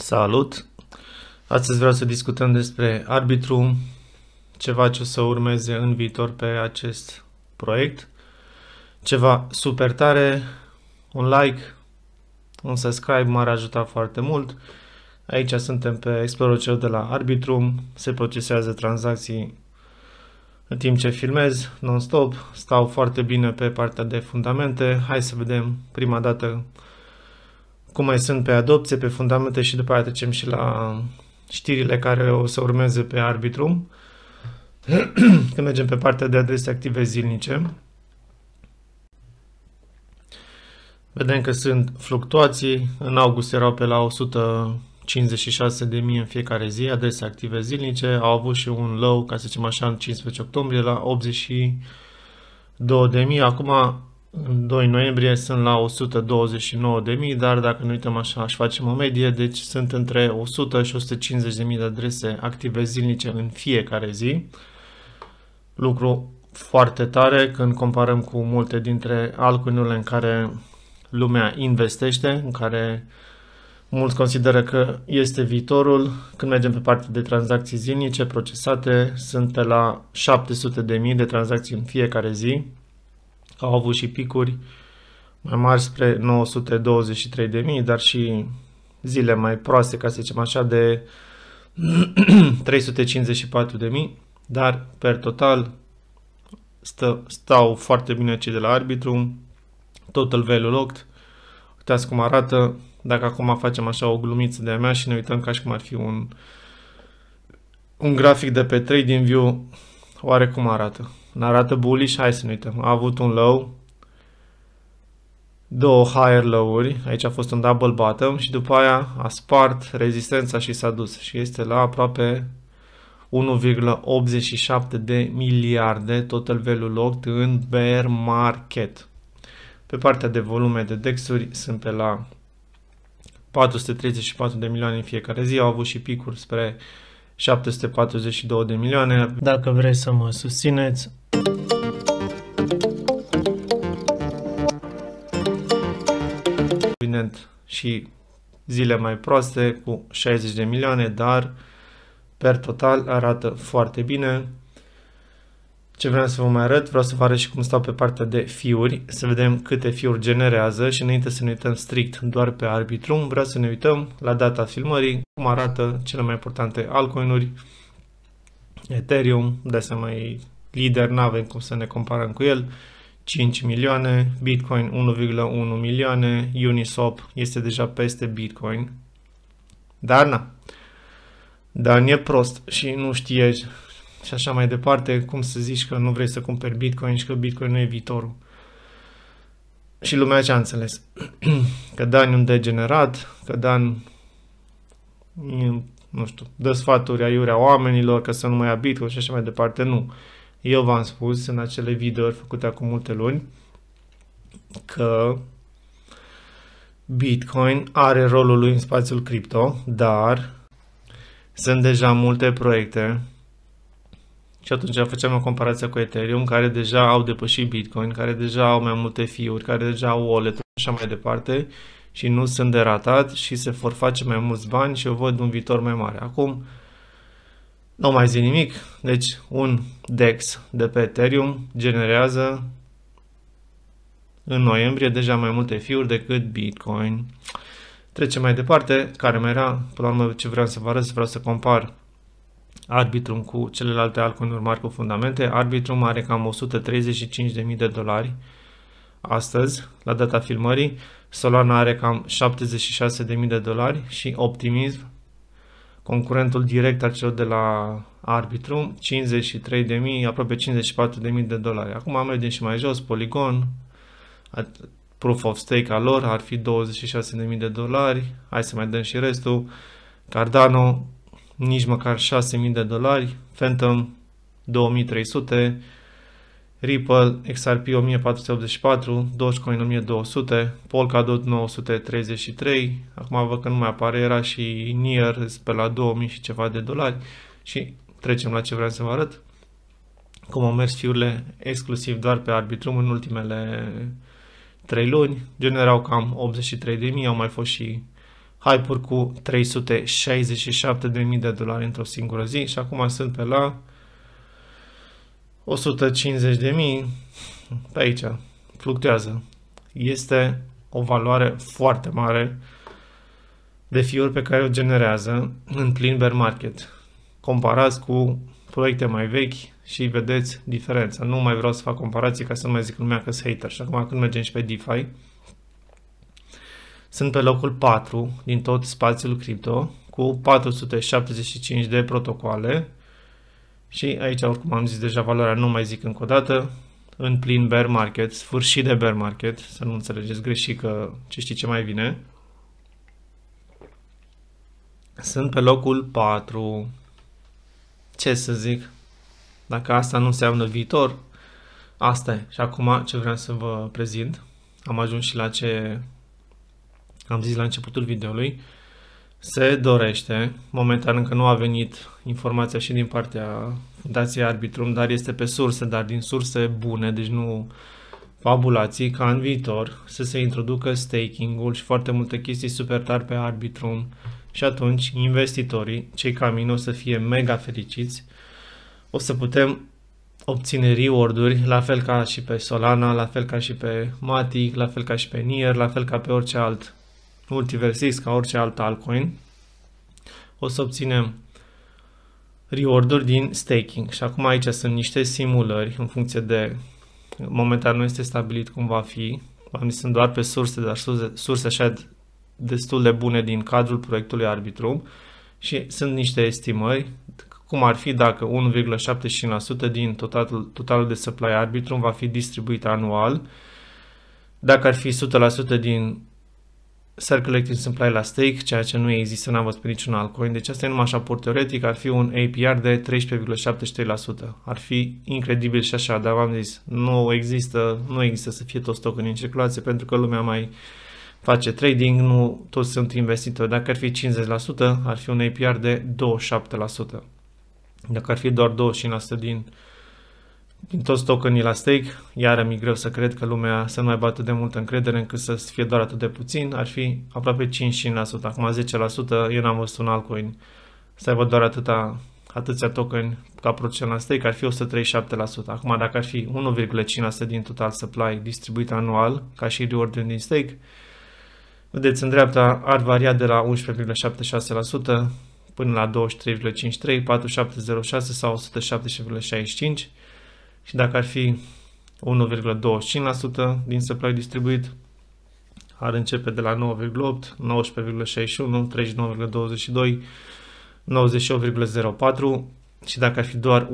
Salut! Astăzi vreau să discutăm despre arbitru, ceva ce o să urmeze în viitor pe acest proiect. Ceva super tare, un like, un subscribe m-ar ajuta foarte mult. Aici suntem pe Explorer cel de la Arbitrum, se procesează tranzacții în timp ce filmez non-stop, stau foarte bine pe partea de fundamente. Hai să vedem prima dată cum mai sunt pe adopție, pe fundamente și după aia trecem și la știrile care o să urmeze pe arbitrum. Când mergem pe partea de adrese active zilnice, vedem că sunt fluctuații. În august erau pe la 156 de mii în fiecare zi, adrese active zilnice. Au avut și un low, ca să zicem așa, în 15 octombrie la 82 de mii. Acum în 2 noiembrie sunt la 129.000, dar dacă nu uităm așa, aș facem o medie, deci sunt între 100 și 150.000 de adrese active zilnice în fiecare zi. Lucru foarte tare când comparăm cu multe dintre altcoinurile în care lumea investește, în care mulți consideră că este viitorul. Când mergem pe partea de tranzacții zilnice procesate, sunt pe la 700.000 de tranzacții în fiecare zi au avut și picuri mai mari spre 923.000, dar și zile mai proaste, ca să zicem așa, de 354.000, dar per total stă, stau foarte bine cei de la arbitru, total value locked, uitați cum arată, dacă acum facem așa o glumiță de-a mea și ne uităm ca și cum ar fi un, un grafic de pe view, oare cum arată? Arată bullish, hai să ne uităm. A avut un low, două higher low-uri, aici a fost un double bottom și după aia a spart rezistența și s-a dus și este la aproape 1,87 de miliarde total value locked în bear market. Pe partea de volume de dexuri sunt pe la 434 de milioane în fiecare zi, au avut și picuri spre 742 de milioane. Dacă vreți să mă susțineți, evident și zile mai proaste cu 60 de milioane, dar per total arată foarte bine. Ce vreau să vă mai arăt, vreau să vă arăt și cum stau pe partea de fiuri, să vedem câte fiuri generează și înainte să ne uităm strict doar pe arbitrum, vreau să ne uităm la data filmării, cum arată cele mai importante altcoinuri, Ethereum, de asemenea e lider, nu avem cum să ne comparăm cu el, 5 milioane, Bitcoin 1,1 milioane, Uniswap este deja peste Bitcoin, dar na, Dan e prost și nu știe și așa mai departe, cum să zici că nu vrei să cumperi Bitcoin și că Bitcoin nu e viitorul. Și lumea ce a înțeles. Că Dan e un degenerat, că Dan nu știu, dă sfaturi aiurea oamenilor că să nu mai ia Bitcoin și așa mai departe. Nu. Eu v-am spus în acele videouri făcute acum multe luni că Bitcoin are rolul lui în spațiul cripto, dar sunt deja multe proiecte și atunci făceam o comparație cu Ethereum, care deja au depășit Bitcoin, care deja au mai multe fiuri, care deja au wallet și așa mai departe și nu sunt deratat și se vor face mai mulți bani și eu văd un viitor mai mare. Acum nu mai zic nimic, deci un DEX de pe Ethereum generează în noiembrie deja mai multe fiuri decât Bitcoin. Trecem mai departe, care mai era, până la urmă ce vreau să vă arăt, vreau să compar Arbitrum cu celelalte altcoinuri mari cu fundamente. Arbitrum are cam 135.000 de dolari astăzi, la data filmării. Solana are cam 76.000 de dolari și Optimism, concurentul direct al celor de la Arbitrum, 53.000, aproape 54.000 de dolari. Acum mergem și mai jos, Polygon, proof of stake al lor ar fi 26.000 de dolari, hai să mai dăm și restul, Cardano nici măcar 6000 de dolari, Phantom 2300, Ripple XRP 1484, Dogecoin 1200, Polkadot 933, acum văd că nu mai apare, era și Nier pe la 2000 și ceva de dolari și trecem la ce vreau să vă arăt cum au mers fiurile exclusiv doar pe arbitrum în ultimele 3 luni, generau cam 83.000, au mai fost și hype-uri cu 367.000 de dolari într-o singură zi și acum sunt pe la 150.000 pe aici, fluctuează. Este o valoare foarte mare de fiuri pe care o generează în plin bear market. Comparați cu proiecte mai vechi și vedeți diferența. Nu mai vreau să fac comparații ca să nu mai zic lumea că sunt hater. Și acum când mergem și pe DeFi, sunt pe locul 4 din tot spațiul cripto cu 475 de protocoale și aici, oricum am zis deja valoarea, nu mai zic încă o dată, în plin bear market, sfârșit de bear market, să nu înțelegeți greșit că ce știi ce mai vine. Sunt pe locul 4. Ce să zic? Dacă asta nu înseamnă viitor, asta e. Și acum ce vreau să vă prezint, am ajuns și la ce am zis la începutul videoului, se dorește, momentan încă nu a venit informația și din partea Fundației Arbitrum, dar este pe surse, dar din surse bune, deci nu fabulații, ca în viitor să se introducă staking-ul și foarte multe chestii super tari pe Arbitrum și atunci investitorii, cei ca mine, o să fie mega fericiți, o să putem obține reward-uri, la fel ca și pe Solana, la fel ca și pe Matic, la fel ca și pe Nier, la fel ca pe orice alt Multiversis ca orice alt altcoin, o să obținem reorder din staking. Și acum aici sunt niște simulări în funcție de, momentan nu este stabilit cum va fi, am zis sunt doar pe surse, dar surse, surse așa destul de bune din cadrul proiectului Arbitrum și sunt niște estimări cum ar fi dacă 1,75% din totalul, totalul de supply Arbitrum va fi distribuit anual, dacă ar fi 100% din Circle Collecting Supply la stake, ceea ce nu există, n-am văzut pe niciun altcoin, deci asta e numai așa pur teoretic, ar fi un APR de 13,73%. Ar fi incredibil și așa, dar v-am zis, nu există, nu există să fie toți stocul în circulație pentru că lumea mai face trading, nu toți sunt investitori. Dacă ar fi 50%, ar fi un APR de 27%. Dacă ar fi doar 25% din uh, din toți tokenii la stake, iar mi greu să cred că lumea să nu mai bată de multă încredere încât să fie doar atât de puțin, ar fi aproape 5% 5-5%, acum 10%, eu n-am văzut un altcoin să aibă doar atâta, atâția token ca procent la stake, ar fi 137%. Acum dacă ar fi 1,5% din total supply distribuit anual ca și reordin din stake, vedeți în dreapta ar varia de la 11,76% până la 23,53, 4706 sau 170,65 și dacă ar fi 1,25% din supply distribuit, ar începe de la 9,8, 19,61, 39,22, 98,04 și dacă ar fi doar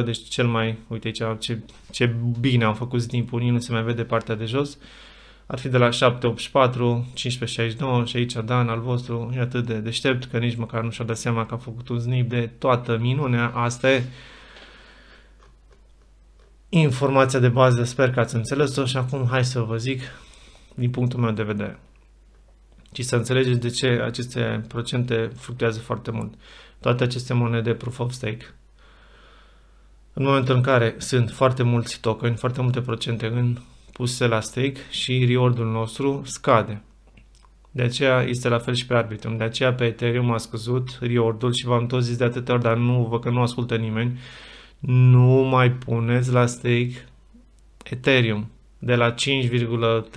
1%, deci cel mai, uite aici ce, ce bine am făcut timpul, nu se mai vede partea de jos, ar fi de la 784, 1569 și aici Dan al vostru e atât de deștept că nici măcar nu și-a dat seama că a făcut un snip de toată minunea. Asta e informația de bază, sper că ați înțeles-o și acum hai să vă zic din punctul meu de vedere Și să înțelegeți de ce aceste procente fluctuează foarte mult. Toate aceste monede proof of stake, în momentul în care sunt foarte mulți token, foarte multe procente în puse la stake și reward nostru scade. De aceea este la fel și pe Arbitrum. De aceea pe Ethereum a scăzut reward și v-am tot zis de atâtea ori, dar nu vă că nu ascultă nimeni nu mai puneți la stake Ethereum. De la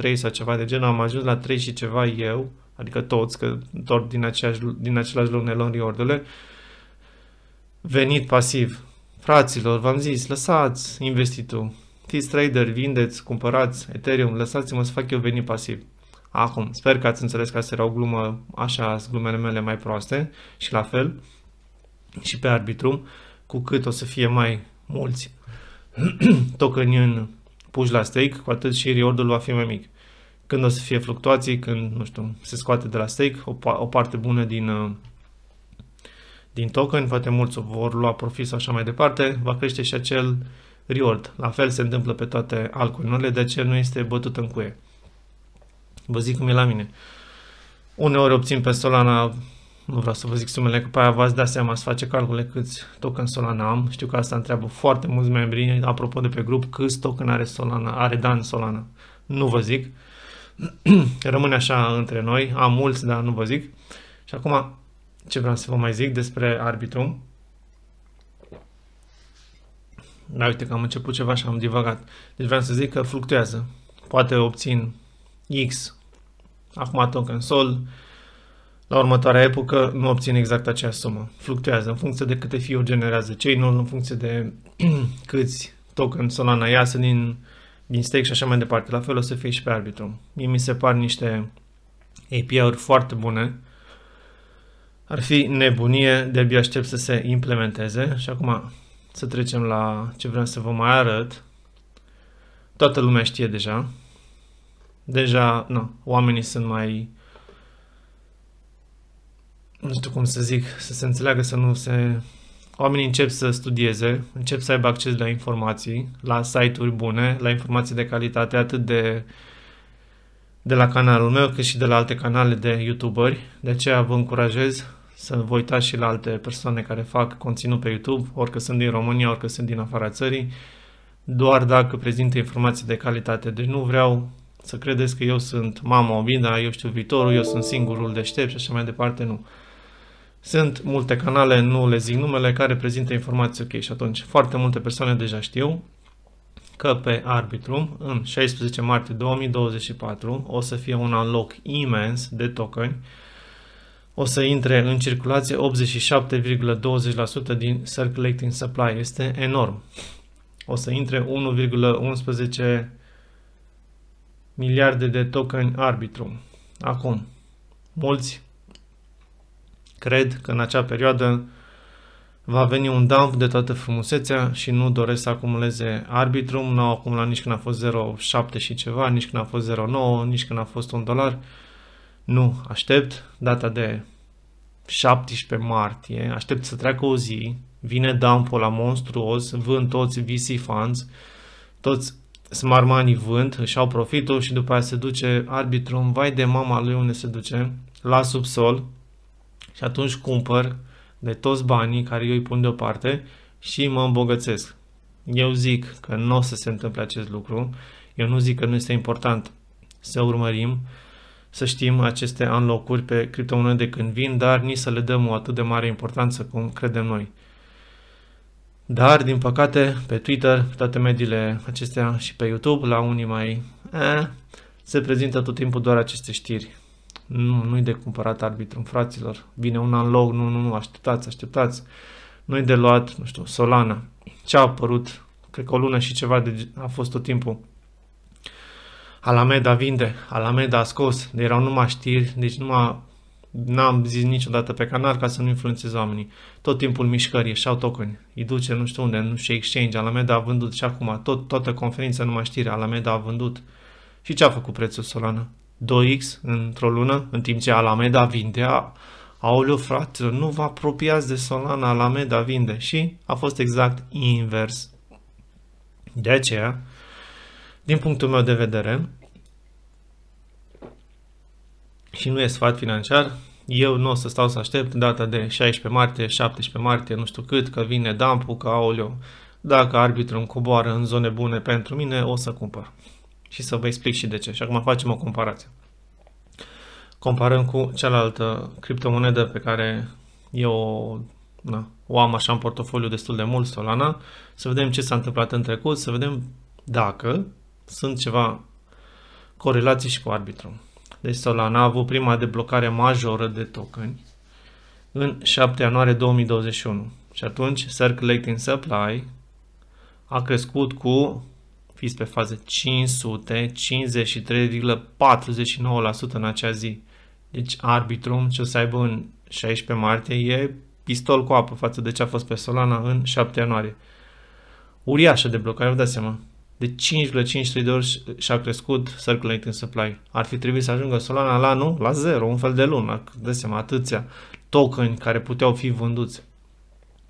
5,3 sau ceva de genul am ajuns la 3 și ceva eu, adică toți, că tot din, aceeași, din același loc în luăm venit pasiv. Fraților, v-am zis, lăsați investitul. Fiți trader, vindeți, cumpărați Ethereum, lăsați-mă să fac eu venit pasiv. Acum, sper că ați înțeles că asta era o glumă, așa, glumele mele mai proaste și la fel, și pe arbitru cu cât o să fie mai mulți tokeni în puși la stake, cu atât și reward va fi mai mic. Când o să fie fluctuații, când, nu știu, se scoate de la stake, o, o parte bună din, uh, din token, foarte mulți vor lua profit sau așa mai departe, va crește și acel reward. La fel se întâmplă pe toate alcoolurile, de aceea nu este bătut în cuie. Vă zic cum e la mine. Uneori obțin pe Solana nu vreau să vă zic sumele, că pe aia v-ați dat seama să face calcule câți token Solana am. Știu că asta întreabă foarte mulți membri, apropo de pe grup, câți token are Solana, are Dan Solana. Nu vă zic. Rămâne așa între noi. Am mulți, dar nu vă zic. Și acum, ce vreau să vă mai zic despre Arbitrum? Da, uite că am început ceva și am divagat. Deci vreau să zic că fluctuează. Poate obțin X, acum token Sol, la următoarea epocă nu obțin exact acea sumă. Fluctuează în funcție de câte fio generează chain-ul, în funcție de câți token Solana iasă din, din stake și așa mai departe. La fel o să fie și pe arbitru. Mie mi se par niște API-uri foarte bune. Ar fi nebunie, de-abia aștept să se implementeze. Și acum să trecem la ce vreau să vă mai arăt. Toată lumea știe deja. Deja, nu, oamenii sunt mai nu știu cum să zic, să se înțeleagă, să nu se... Oamenii încep să studieze, încep să aibă acces la informații, la site-uri bune, la informații de calitate, atât de, de la canalul meu, cât și de la alte canale de youtuberi. De aceea vă încurajez să vă uitați și la alte persoane care fac conținut pe YouTube, orică sunt din România, orică sunt din afara țării, doar dacă prezintă informații de calitate. Deci nu vreau să credeți că eu sunt mama Obida, eu știu viitorul, eu sunt singurul deștept și așa mai departe, nu. Sunt multe canale, nu le zic numele, care prezintă informații ok și atunci foarte multe persoane deja știu că pe Arbitrum în 16 martie 2024 o să fie un unlock imens de tokeni o să intre în circulație 87,20% din circulating supply. Este enorm. O să intre 1,11 miliarde de token Arbitrum Acum, mulți Cred că în acea perioadă va veni un dump de toată frumusețea și nu doresc să acumuleze arbitrum, nu au acumulat nici când a fost 0,7 și ceva, nici când a fost 0,9, nici când a fost un dolar. Nu, aștept data de 17 martie, aștept să treacă o zi, vine dump-ul la monstruos, vând toți VC funds, toți smart money vând, își au profitul și după aia se duce arbitrum, vai de mama lui unde se duce, la subsol, și atunci cumpăr de toți banii care eu îi pun deoparte și mă îmbogățesc. Eu zic că nu o să se întâmple acest lucru, eu nu zic că nu este important să urmărim, să știm aceste anlocuri pe criptomonede când vin, dar nici să le dăm o atât de mare importanță cum credem noi. Dar, din păcate, pe Twitter, pe toate mediile acestea și pe YouTube, la unii mai eh, se prezintă tot timpul doar aceste știri. Nu, nu-i de cumpărat arbitru fraților. Vine un an loc, nu, nu, nu, așteptați, așteptați. Nu-i de luat, nu știu, Solana. Ce a apărut? Cred că o lună și ceva de, a fost tot timpul. Alameda vinde, Alameda a scos, de erau numai știri, deci numai n-am zis niciodată pe canal ca să nu influențez oamenii. Tot timpul mișcări, și tocuni, îi duce nu știu unde, nu știu exchange, Alameda a vândut și acum, tot, toată conferința numai știri, Alameda a vândut. Și ce a făcut prețul Solana? 2x într-o lună, în timp ce Alameda vindea. Aoleu, frate, nu vă apropiați de Solana, Alameda vinde. Și a fost exact invers. De aceea, din punctul meu de vedere, și nu e sfat financiar, eu nu o să stau să aștept data de 16 martie, 17 martie, nu știu cât, că vine dump că aoleu, dacă arbitru îmi coboară în zone bune pentru mine, o să cumpăr și să vă explic și de ce. Și acum facem o comparație. Comparăm cu cealaltă criptomonedă pe care eu na, o am așa în portofoliu destul de mult, Solana, să vedem ce s-a întâmplat în trecut, să vedem dacă sunt ceva corelații și cu arbitru. Deci Solana a avut prima deblocare majoră de tokeni în 7 ianuarie 2021 și atunci Circulating Supply a crescut cu fiți pe fază, 553,49% în acea zi. Deci arbitrum ce o să aibă în 16 martie e pistol cu apă față de ce a fost pe Solana în 7 ianuarie. Uriașă de blocare, vă dați seama. De 5,53 de ori și-a crescut circulating în supply. Ar fi trebuit să ajungă Solana la, nu, la zero, un fel de lună, Dă seama, atâția token care puteau fi vânduți.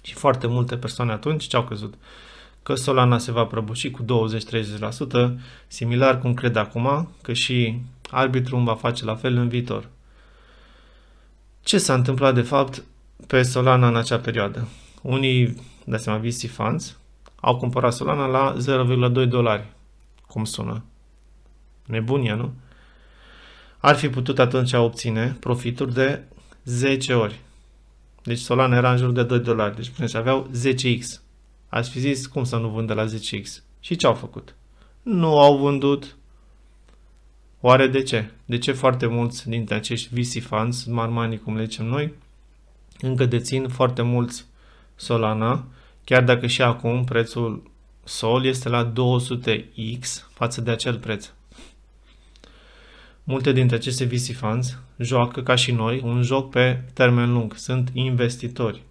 Și foarte multe persoane atunci ce au crezut? că Solana se va prăbuși cu 20-30%, similar cum cred acum că și Arbitrum va face la fel în viitor. Ce s-a întâmplat de fapt pe Solana în acea perioadă? Unii, de asemenea, VC Funds, au cumpărat Solana la 0,2 dolari. Cum sună? Nebunia, nu? Ar fi putut atunci obține profituri de 10 ori. Deci Solana era în jur de 2 dolari, deci aveau 10x. Ați fi zis, cum să nu vândă la 10x? Și ce au făcut? Nu au vândut. Oare de ce? De ce foarte mulți dintre acești VC funds, marmanii cum le zicem noi, încă dețin foarte mulți Solana, chiar dacă și acum prețul Sol este la 200x față de acel preț. Multe dintre aceste VC funds joacă ca și noi un joc pe termen lung, sunt investitori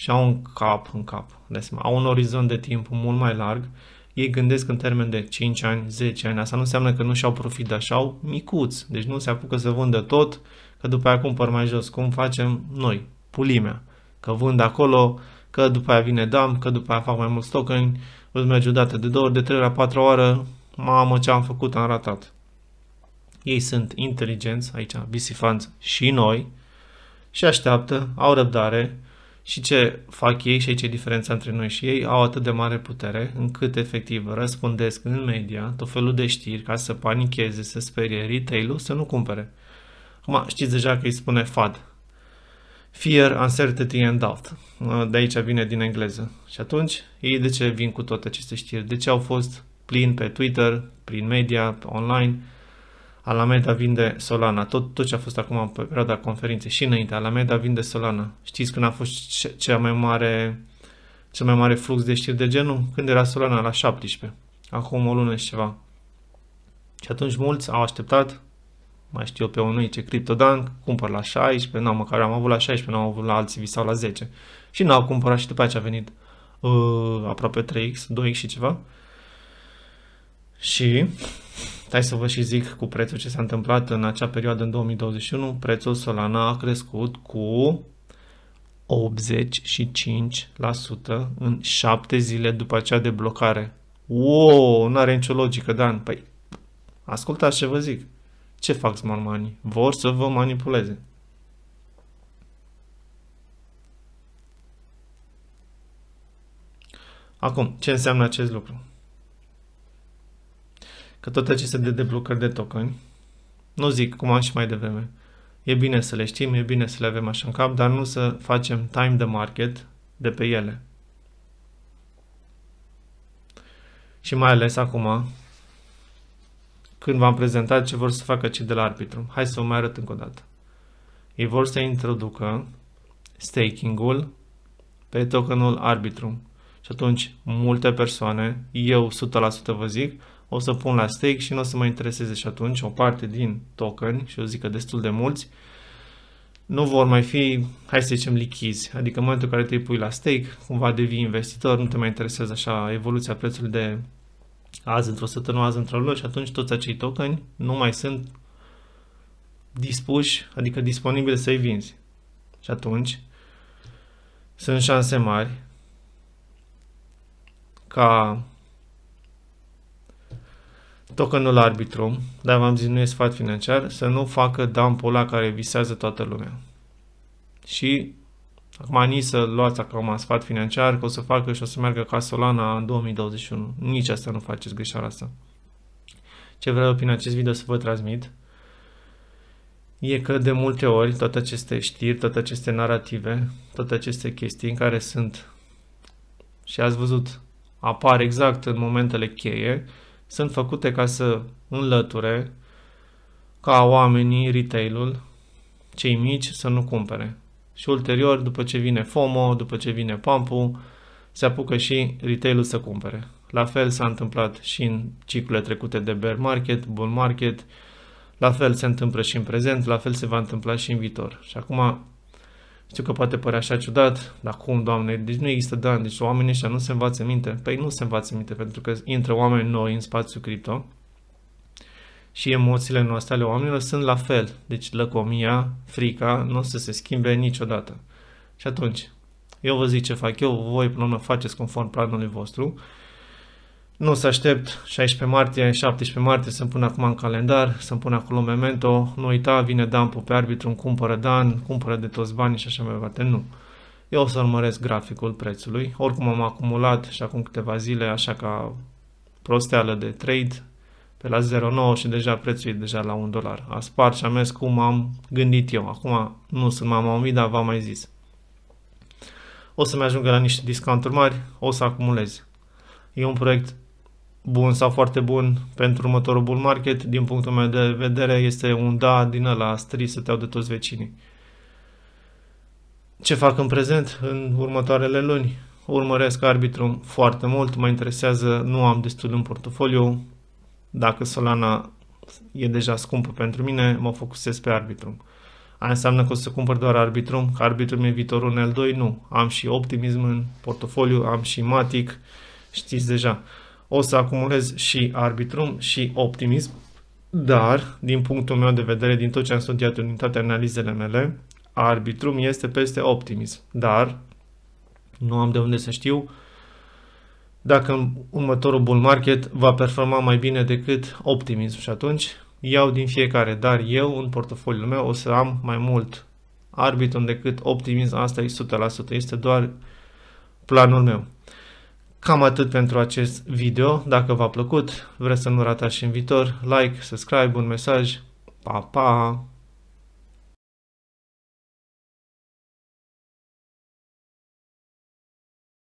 și au un cap în cap, seama, au un orizont de timp mult mai larg, ei gândesc în termen de 5 ani, 10 ani, asta nu înseamnă că nu și-au profit, dar și-au micuți. deci nu se apucă să vândă tot, că după aia cumpăr mai jos, cum facem noi, pulimea, că vând acolo, că după aia vine dam, că după aia fac mai mulți tokeni, îți merge odată de două, ori, de trei la patru oară, mamă ce am făcut, am ratat. Ei sunt inteligenți, aici, visifanți și noi, și așteaptă, au răbdare, și ce fac ei și aici e diferența între noi și ei, au atât de mare putere încât efectiv răspândesc în media tot felul de știri ca să panicheze, să sperie retail-ul să nu cumpere. Acum știți deja că îi spune FAD. Fear, Uncertainty and Doubt. De aici vine din engleză. Și atunci ei de ce vin cu toate aceste știri? De ce au fost plini pe Twitter, prin media, online? Alameda vinde Solana, tot, tot ce a fost acum în perioada conferinței și înainte, Alameda vinde Solana. Știți când a fost cea mai mare, cel mai mare flux de știri de genul? Când era Solana la 17, acum o lună și ceva. Și atunci mulți au așteptat, mai știu eu pe unul, ce CryptoDunk, cumpăr la 16, n-am măcar am avut la 16, n-am avut la alții visau la 10. Și n-au cumpărat și după aceea a venit uh, aproape 3x, 2x și ceva. Și hai să vă și zic cu prețul ce s-a întâmplat în acea perioadă în 2021, prețul Solana a crescut cu 85% în 7 zile după acea deblocare. Wow, nu are nicio logică, Dan. Păi, ascultați ce vă zic. Ce fac smart money? Vor să vă manipuleze. Acum, ce înseamnă acest lucru? că tot aceste de deblocări de tokeni, nu zic, cum am și mai devreme, e bine să le știm, e bine să le avem așa în cap, dar nu să facem time the market de pe ele. Și mai ales acum, când v-am prezentat ce vor să facă cei de la arbitru. Hai să vă mai arăt încă o dată. Ei vor să introducă staking-ul pe tokenul arbitru. Și atunci, multe persoane, eu 100% vă zic, o să pun la stake și nu o să mă intereseze și atunci o parte din token și o zic că destul de mulți, nu vor mai fi, hai să zicem, lichizi. Adică în momentul în care te pui la stake, cumva devii investitor, nu te mai interesează așa evoluția prețului de azi într-o săptămână, azi într-o lună și atunci toți acei tokeni nu mai sunt dispuși, adică disponibile să-i vinzi. Și atunci sunt șanse mari ca tokenul arbitrum, dar v-am zis nu e sfat financiar, să nu facă dump-ul ăla care visează toată lumea. Și acum nici să luați acum sfat financiar, că o să facă și o să meargă ca Solana în 2021. Nici asta nu faceți greșeala asta. Ce vreau prin acest video să vă transmit e că de multe ori toate aceste știri, toate aceste narrative, toate aceste chestii în care sunt și ați văzut apar exact în momentele cheie, sunt făcute ca să înlăture ca oamenii, retailul, cei mici, să nu cumpere. Și ulterior, după ce vine FOMO, după ce vine pump se apucă și retailul să cumpere. La fel s-a întâmplat și în ciclurile trecute de bear market, bull market, la fel se întâmplă și în prezent, la fel se va întâmpla și în viitor. Și acum știu că poate părea așa ciudat, dar cum, Doamne, deci nu există Dan, deci oamenii ăștia nu se învață minte. Păi nu se învață minte, pentru că intră oameni noi în spațiul cripto și emoțiile noastre ale oamenilor sunt la fel. Deci lăcomia, frica, nu o să se schimbe niciodată. Și atunci, eu vă zic ce fac eu, voi până la faceți conform planului vostru, nu să aștept 16 martie, 17 martie să-mi pun acum în calendar, să-mi pun acolo memento, nu uita, vine Dan pe arbitru, îmi cumpără Dan, cumpără de toți banii și așa mai departe, nu. Eu o să urmăresc graficul prețului, oricum am acumulat și acum câteva zile, așa ca prosteală de trade, pe la 0,9 și deja prețul e deja la 1 dolar. A spart și mers cum am gândit eu. Acum nu sunt mama omit, dar v-am mai zis. O să-mi ajungă la niște discounturi mari, o să acumulez. E un proiect bun sau foarte bun pentru următorul bull market, din punctul meu de vedere, este un da din ăla stri să te de toți vecinii. Ce fac în prezent, în următoarele luni? Urmăresc arbitrum foarte mult, mă interesează, nu am destul în portofoliu. Dacă Solana e deja scumpă pentru mine, mă focusez pe arbitrum. Aia înseamnă că o să cumpăr doar arbitrum, că arbitrum e viitorul în L2, nu. Am și optimism în portofoliu, am și matic, știți deja o să acumulez și arbitrum și optimism, dar, din punctul meu de vedere, din tot ce am studiat în toate analizele mele, arbitrum este peste optimism, dar nu am de unde să știu dacă următorul bull market va performa mai bine decât optimism și atunci iau din fiecare, dar eu în portofoliul meu o să am mai mult arbitrum decât optimism, asta e 100%, este doar planul meu. Cam atât pentru acest video. Dacă v-a plăcut, vreți să nu ratați și în viitor, like, subscribe, un mesaj. Pa, pa!